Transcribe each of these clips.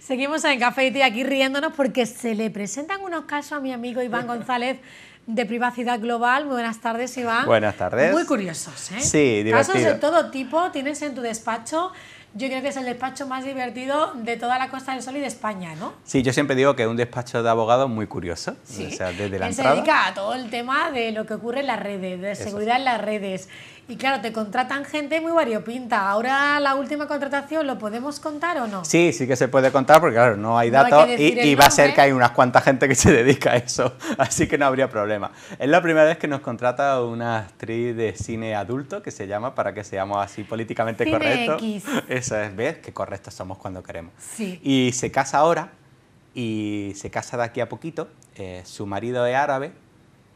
Seguimos en Café y Tía aquí riéndonos porque se le presentan unos casos a mi amigo Iván González de Privacidad Global. Muy buenas tardes, Iván. Buenas tardes. Muy curiosos, ¿eh? Sí, Casos de todo tipo tienes en tu despacho. Yo creo que es el despacho más divertido de toda la Costa del Sol y de España, ¿no? Sí, yo siempre digo que es un despacho de abogados muy curioso. desde la se dedica a todo el tema de lo que ocurre en las redes, de seguridad en las redes y claro, te contratan gente muy variopinta. Ahora la última contratación, ¿lo podemos contar o no? Sí, sí que se puede contar porque claro, no hay datos y, va a ser que hay unas cuantas gente que se dedica a eso, así que no habría problema. Es la primera vez que nos contrata una actriz de cine adulto que se llama, para que seamos así políticamente cine correctos. X. Eso es, ¿ves? Que correctos somos cuando queremos. Y se casa ahora y se casa de aquí a poquito. Eh, su marido es árabe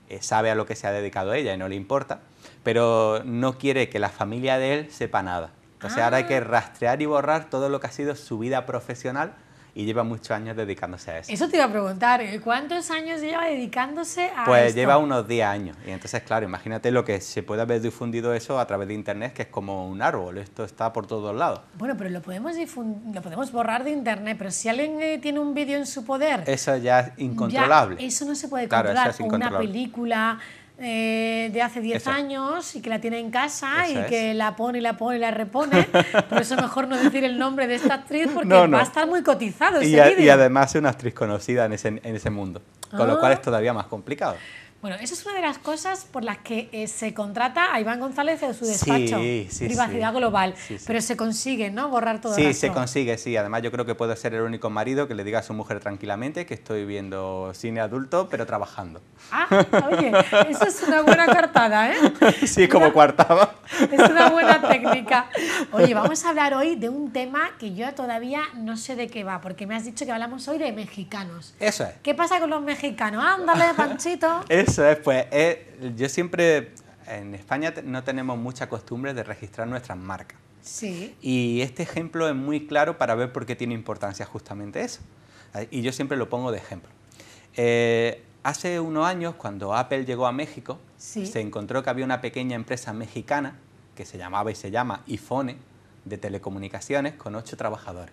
eh, sabe a lo que se ha dedicado ella y no le importa, pero no quiere que la familia de él sepa nada. O sea, ahora hay ah. que rastrear y borrar todo lo que ha sido su vida profesional y lleva muchos años dedicándose a eso. Eso te iba a preguntar, ¿eh? ¿cuántos años lleva dedicándose a Pues lleva unos 10 años. Y entonces, claro, imagínate lo que se puede haber difundido eso a través de Internet, que es como un árbol, esto está por todos lados. Bueno, pero lo podemos, lo podemos borrar de Internet, pero si alguien eh, tiene un vídeo en su poder... Eso ya es incontrolable. eso no se puede claro, controlar. Una película eh, de hace 10 años y que la tiene en casa y que la pone y la pone y la repone. Por eso mejor no decir el nombre de esta actriz porque va a estar muy cotizado. Y, además es una actriz conocida en ese, ese mundo, con lo ah. cual es todavía más complicado. Bueno, esa es una de las cosas por las que eh, se contrata a Iván González de su despacho, sí, sí, privacidad global, pero se consigue, ¿no? Borrar todo. Sí, se consigue, sí. Además, yo creo que puedo ser el único marido que le diga a su mujer tranquilamente que estoy viendo cine adulto, pero trabajando. Ah, oye, eso es una buena cartada, ¿eh? Sí, como cuartaba. Es una buena técnica. Oye, vamos a hablar hoy de un tema que yo todavía no sé de qué va, porque me has dicho que hablamos hoy de mexicanos. Eso es. ¿Qué pasa con los mexicanos? Ándale, Panchito. Eso es, pues eh, yo siempre, en España no tenemos mucha costumbre de registrar nuestras marcas. Sí. Y este ejemplo es muy claro para ver por qué tiene importancia justamente eso. Y yo siempre lo pongo de ejemplo. Eh, hace unos años, cuando Apple llegó a México, se encontró que había una pequeña empresa mexicana que se llamaba y se llama iPhone de telecomunicaciones con ocho trabajadores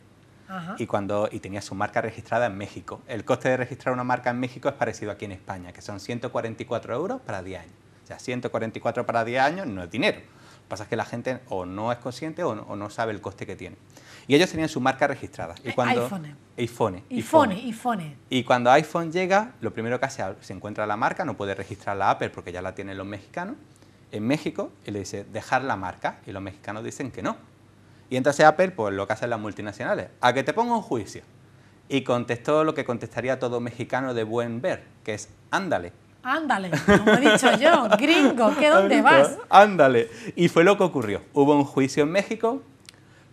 y, cuando, tenía su marca registrada en México. El coste de registrar una marca en México es parecido aquí en España, que son 144 euros para 10 años. O sea, 144 para 10 años no es dinero. Lo que pasa es que la gente o no es consciente o no, sabe el coste que tiene. Y ellos tenían su marca registrada. Y eh, cuando, iPhone. iPhone. iPhone, Y cuando iPhone llega, lo primero que hace, se encuentra la marca, no puede registrar la Apple porque ya la tienen los mexicanos, en México, y le dice, dejar la marca. Y los mexicanos dicen que no, y entonces Apple, pues lo que hacen las multinacionales, a que te ponga un juicio. Y contestó lo que contestaría todo mexicano de buen ver, que es ándale. Ándale, como he dicho yo, gringo, ¿qué dónde vas? Ándale. Y fue lo que ocurrió. Hubo un juicio en México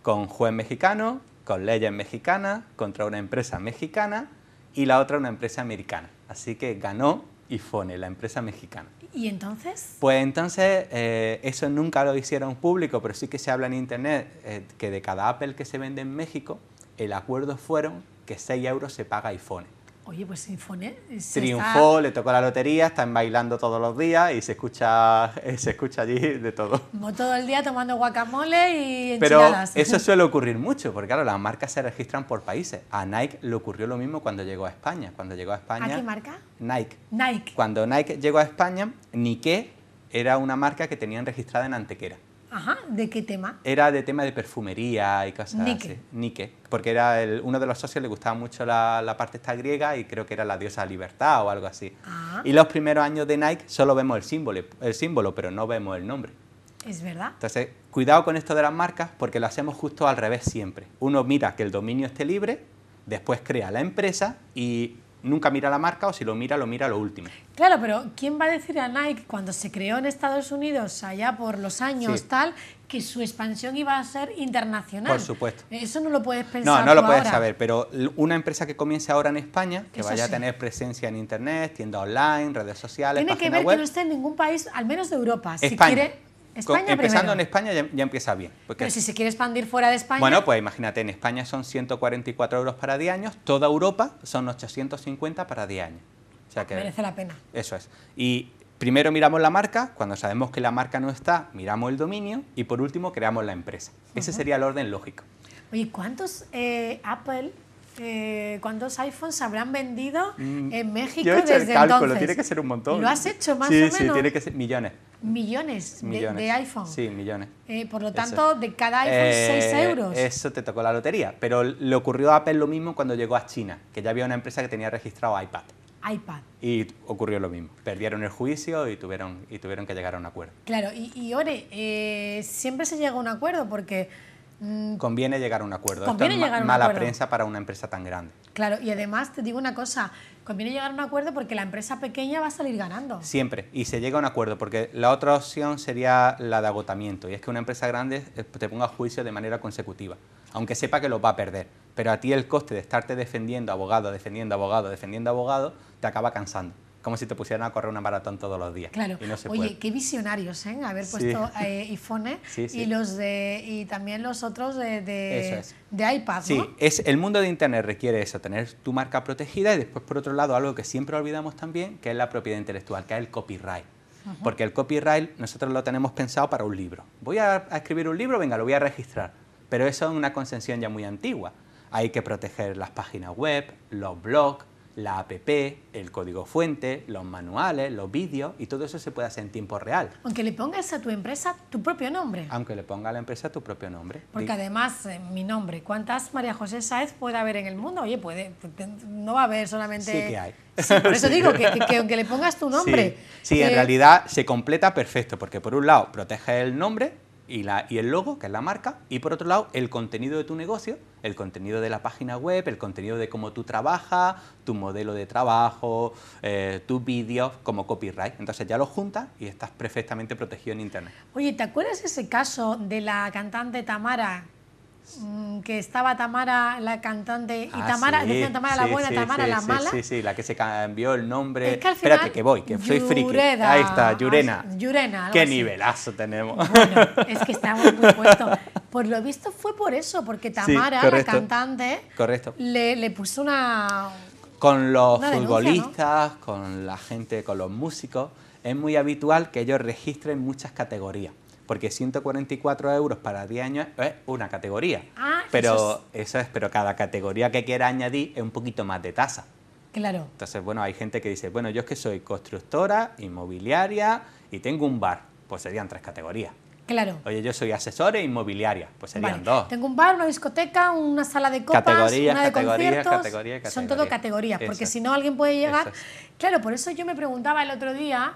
con juez mexicano, con leyes mexicanas, contra una empresa mexicana y la otra una empresa americana. Así que ganó Iphone, la empresa mexicana. ¿Y entonces? Pues entonces, eh, eso nunca lo hicieron público, pero sí que se habla en Internet eh, que de cada Apple que se vende en México, el acuerdo fueron que 6 euros se paga iPhone. Oye, pues sinfoné. Eh, Triunfó, le tocó la lotería, están bailando todos los días y se escucha, se escucha allí de todo. todo el día tomando guacamole y enchiladas. Pero ¿eh? eso suele ocurrir mucho, porque claro, las marcas se registran por países. A Nike le ocurrió lo mismo cuando llegó a España. Cuando llegó a España. qué marca? Nike. Nike. Cuando Nike llegó a España, Nike era una marca que tenían registrada en Antequera. Ajá, ¿de qué tema? Era de tema de perfumería y cosas Nike. así. Nike. Porque era uno de los socios le gustaba mucho la, la, parte esta griega y creo que era la diosa libertad o algo así. Ah. Y los primeros años de Nike solo vemos el símbolo, el símbolo, pero no vemos el nombre. Es verdad. Entonces, cuidado con esto de las marcas porque lo hacemos justo al revés siempre. Uno mira que el dominio esté libre, después crea la empresa y nunca mira la marca o si lo mira, lo mira lo último. Claro, pero ¿quién va a decir a Nike cuando se creó en Estados Unidos, allá por los años tal, que su expansión iba a ser internacional? Por supuesto. Eso no lo puedes pensar. No, no lo puedes saber, pero una empresa que comience ahora en España, que vaya a tener presencia en Internet, tienda online, redes sociales. Tiene que ver que no esté en ningún país, al menos de Europa. Si quiere, empezando en España ya, empieza bien. Porque Pero si se quiere expandir fuera de España. Bueno, pues imagínate, en España son 144 euros para 10 años, toda Europa son 850 para 10 años. O sea ah, que, Merece la pena. Eso es. Y primero miramos la marca, cuando sabemos que la marca no está, miramos el dominio y por último creamos la empresa. Ese sería el orden lógico. Oye, ¿cuántos eh, Apple eh, ¿cuántos iPhones habrán vendido mm, en México Yo he hecho el cálculo, tiene que ser un montón. ¿Lo has hecho más o menos? Sí, tiene que ser millones. Millones, De, iPhone. Sí, millones. Eh, por lo tanto, de cada iPhone, 6 eh, euros. Eso te tocó la lotería. Pero le ocurrió a Apple lo mismo cuando llegó a China, que ya había una empresa que tenía registrado iPad. iPad. Y ocurrió lo mismo. Perdieron el juicio y tuvieron, y tuvieron que llegar a un acuerdo. Claro, y, Ore, eh, siempre se llega a un acuerdo porque... Mm, conviene llegar a un acuerdo. es mala prensa para una empresa tan grande. Claro, y además te digo una cosa, conviene llegar a un acuerdo porque la empresa pequeña va a salir ganando. Siempre, y se llega a un acuerdo, porque la otra opción sería la de agotamiento, y es que una empresa grande eh, te ponga a juicio de manera consecutiva, aunque sepa que lo va a perder, pero a ti el coste de estarte defendiendo abogado, defendiendo abogado, defendiendo abogado, te acaba cansando como si te pusieran a correr una maratón todos los días. Claro. Oye, qué visionarios, ¿eh? Haber puesto iPhones eh, iPhone y los de y también los otros de, iPad. ¿no? Sí, es el mundo de Internet requiere eso, tener tu marca protegida y después por otro lado algo que siempre olvidamos también, que es la propiedad intelectual, que es el copyright. Porque el copyright nosotros lo tenemos pensado para un libro. Voy a, a escribir un libro, venga, lo voy a registrar. Pero eso es una concesión ya muy antigua. Hay que proteger las páginas web, los blogs, la app, el código fuente, los manuales, los vídeos y todo eso se puede hacer en tiempo real. Aunque le pongas a tu empresa tu propio nombre. Aunque le ponga a la empresa tu propio nombre. Porque además, eh, mi nombre, ¿cuántas María José Saez puede haber en el mundo? Oye, puede, no va a haber solamente... Sí que hay. por eso digo que, aunque le pongas tu nombre... Sí, en eh, realidad se completa perfecto, porque por un lado protege el nombre, y, la, y el logo, que es la marca, y por otro lado el contenido de tu negocio, el contenido de la página web, el contenido de cómo tú trabajas, tu modelo de trabajo, eh, tus vídeos como copyright. Entonces ya lo juntas y estás perfectamente protegido en Internet. Oye, ¿te acuerdas ese caso de la cantante Tamara Mm, que estaba Tamara, la cantante, y ah, Tamara, Tamara la buena, Tamara la mala. Sí, sí, la que se cambió el nombre. Es que al final, que voy, que soy friki. Ahí está, Yurena. Qué nivelazo tenemos. Bueno, es que estamos muy puestos. Por lo visto fue por eso, porque Tamara, la cantante, correcto. Le, puso una... Con los futbolistas, con la gente, con los músicos, es muy habitual que ellos registren muchas categorías porque 144 euros para 10 años es una categoría. Ah, pero eso es... pero cada categoría que quiera añadir es un poquito más de tasa. Claro. Entonces, bueno, hay gente que dice, bueno, yo es que soy constructora, inmobiliaria y tengo un bar. Pues serían tres categorías. Claro. Oye, yo soy asesora inmobiliaria, pues serían dos. Tengo un bar, una discoteca, una sala de copas, una de conciertos. Categorías, Son todo categorías, porque si no alguien puede llegar. Claro, por eso yo me preguntaba el otro día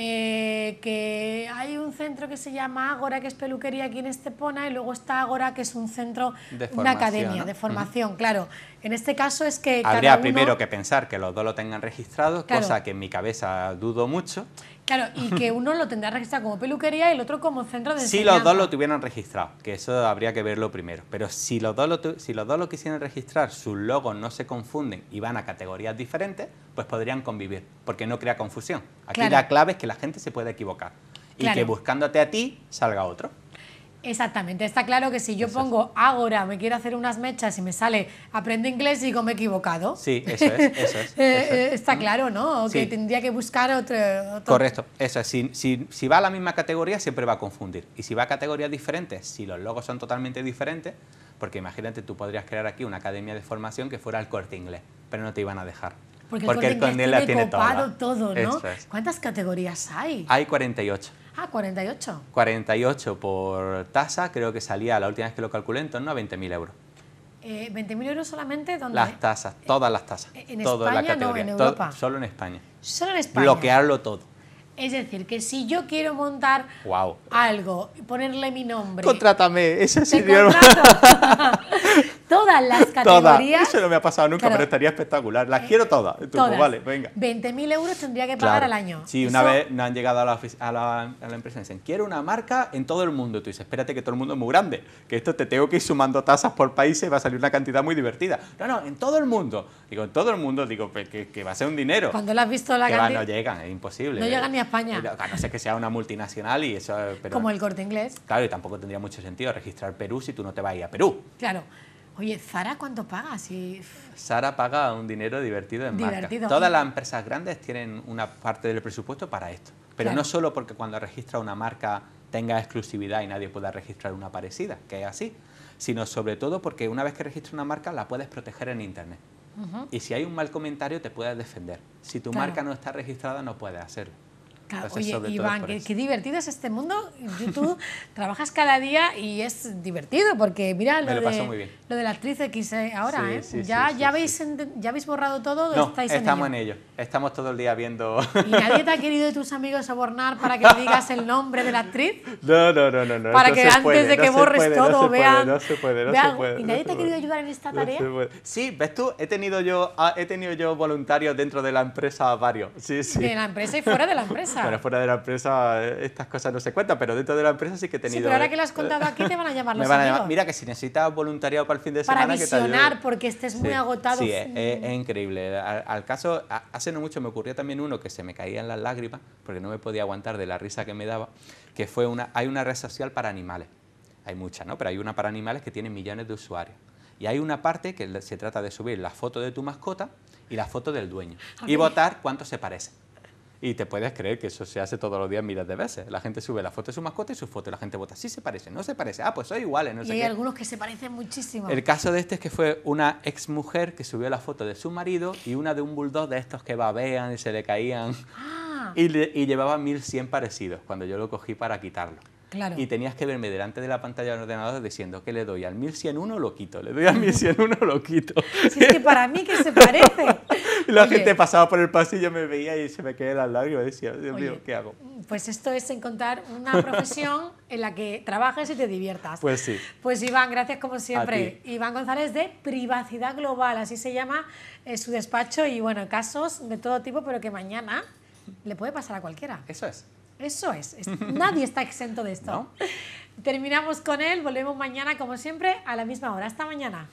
eh, que hay un centro que se llama Ágora, que es peluquería aquí en Estepona, y luego está Ágora, que es un centro, una academia de formación, claro. En este caso es que... Habría primero que pensar que los dos lo tengan registrado, cosa que en mi cabeza dudo mucho. Claro, y que uno lo tendrá registrado como peluquería y el otro como centro de enseñanza. Si los dos lo tuvieran registrado, que eso habría que verlo primero. Pero si los dos lo, si los dos lo quisieran registrar, sus logos no se confunden y van a categorías diferentes, pues podrían convivir, porque no crea confusión. Aquí la clave es que la gente se puede equivocar y que buscándote a ti salga otro. Exactamente, está claro que si yo pongo ahora me quiero hacer unas mechas y me sale aprende inglés y digo me he equivocado. Sí, eso es. Eso es, eh, eh, está claro, ¿no? Que tendría que buscar otro. Correcto, eso es. Si, va a la misma categoría, siempre va a confundir. Y si va a categorías diferentes, si los logos son totalmente diferentes, porque imagínate, tú podrías crear aquí una academia de formación que fuera el corte inglés, pero no te iban a dejar. Porque, el corte inglés, el tiene, tiene todo, ¿no? ¿Cuántas categorías hay? Hay 48. Ah, 48. 48 por tasa, creo que salía, la última vez que lo calculé, en torno a 20.000 euros. ¿20.000 eh, euros solamente? ¿dónde? Las tasas, eh, todas las tasas. En España, no, en Europa. solo en España. Solo en España. Bloquearlo todo. Es decir, que si yo quiero montar wow. algo, ponerle mi nombre. Contrátame, ese es todas las categorías. Eso no me ha pasado nunca, pero estaría espectacular. Las quiero todas. Pues, todas. vale, venga. 20.000 euros tendría que pagar al año. Sí, una vez no han llegado a la, empresa y dicen, quiero una marca en todo el mundo. Tú dices, espérate que todo el mundo es muy grande, que esto te tengo que ir sumando tasas por países y va a salir una cantidad muy divertida. No, no, en todo el mundo. Digo, en todo el mundo, digo, pues, que, va a ser un dinero. Cuando lo has visto la cantidad... No llegan, es imposible. No llegan ni a España. a no ser que sea una multinacional y eso... Eh, Como el corte inglés. Claro, y tampoco tendría mucho sentido registrar Perú si tú no te vas a ir a Perú. Claro. Oye, ¿Zara cuánto paga? Si... Zara paga un dinero divertido en marca. Todas las empresas grandes tienen una parte del presupuesto para esto. Pero no solo porque cuando registra una marca tenga exclusividad y nadie pueda registrar una parecida, que es así, sino sobre todo porque una vez que registra una marca la puedes proteger en Internet. Y si hay un mal comentario te puedes defender. Si tu marca no está registrada no puedes hacerlo oye, Iván, qué, divertido es este mundo. YouTube trabajas cada día y es divertido porque mira lo, de, la actriz X eh, ahora, ¿eh? ya, ya, habéis, ya habéis borrado todo, estamos en ello. Estamos todo el día viendo. ¿Y nadie te ha querido de tus amigos sobornar para que digas el nombre de la actriz? No, no, no, no. no para que antes de que borres todo vean. no se puede, ¿Y nadie te ha querido ayudar en esta tarea? Sí, ves tú, he tenido yo, ah, he tenido yo voluntarios dentro de la empresa varios. Sí, sí. De la empresa y fuera de la empresa fuera de la empresa eh, estas cosas no se cuentan, pero dentro de la empresa sí que he tenido... pero ahora eh, que lo has contado aquí te van a llamar los Me Mira que si necesitas voluntariado para el fin de semana... Para visionar, porque estés muy agotado. Sí, es, increíble. Al, caso, hace no mucho me ocurrió también uno que se me caía en las lágrimas porque no me podía aguantar de la risa que me daba, que fue una... Hay una red social para animales. Hay muchas, ¿no? Pero hay una para animales que tiene millones de usuarios. Y hay una parte que se trata de subir la foto de tu mascota y la foto del dueño. Y votar cuánto se parecen. Y te puedes creer que eso se hace todos los días miles de veces. La gente sube la foto de su mascota y su foto. la gente vota, sí se parece, no se parece. Ah, pues son iguales. y hay algunos que se parecen muchísimo. El caso de este es que fue una ex mujer que subió la foto de su marido y una de un bulldog de estos que babean y se le caían. Ah. Y, llevaba 1100 parecidos cuando yo lo cogí para quitarlo. Y tenías que verme delante de la pantalla del ordenador diciendo que le doy al 1101 lo quito, le doy al 1101 lo quito. si es que para mí que se parece. la gente pasaba por el pasillo, me veía y se me caían las lágrimas. Decía, Dios mío, ¿qué hago? Pues esto es encontrar una profesión en la que trabajes y te diviertas. Pues sí. Pues Iván, gracias como siempre. Iván González de Privacidad Global, así se llama eh, su despacho. Y bueno, casos de todo tipo, pero que mañana le puede pasar a cualquiera. Eso es. Eso es. nadie está exento de esto. Terminamos con él, volvemos mañana como siempre a la misma hora. Hasta mañana.